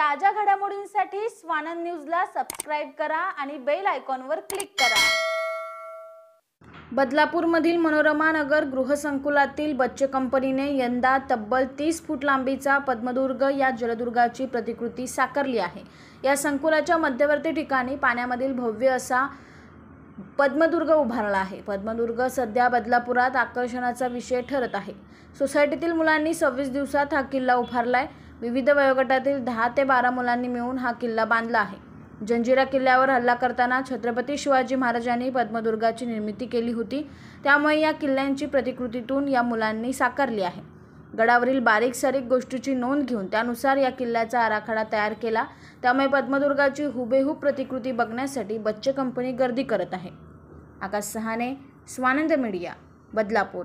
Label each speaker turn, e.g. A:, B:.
A: ताज्या घडामोडींसाठी स्वानंद न्यूजला सबस्क्राईब करा आणि बेल आयकॉनवर क्लिक करा बदलापूरमधील मनोरमा नगर गृहसंकुलातील बच्चे कंपनीने यंदा तब्बल तीस फूट लांबीचा पद्मदुर्ग या जलदुर्गाची प्रतिकृती साकारली आहे या संकुलाच्या मध्यवर्ती ठिकाणी पाण्यामधील भव्य असा पद्मदुर्ग उभारला आहे पद्मदुर्ग सध्या बदलापुरात आकर्षणाचा विषय ठरत आहे सोसायटीतील मुलांनी सव्वीस दिवसात हा किल्ला उभारला आहे विविध वयोगटातील दहा ते बारा मुलांनी मिळून हा किल्ला बांधला आहे जंजिरा किल्ल्यावर हल्ला करताना छत्रपती शिवाजी महाराजांनी पद्मदुर्गाची निर्मिती केली होती त्यामुळे या किल्ल्यांची प्रतिकृतीतून या मुलांनी साकारली आहे गडावरील बारीक सारीक गोष्टीची नोंद घेऊन त्यानुसार या किल्ल्याचा आराखडा तयार केला त्यामुळे पद्मदुर्गाची हुबेहूब प्रतिकृती बघण्यासाठी बच्चे कंपनी गर्दी करत आहे आकाश सहाने स्वानंद मीडिया बदलापूर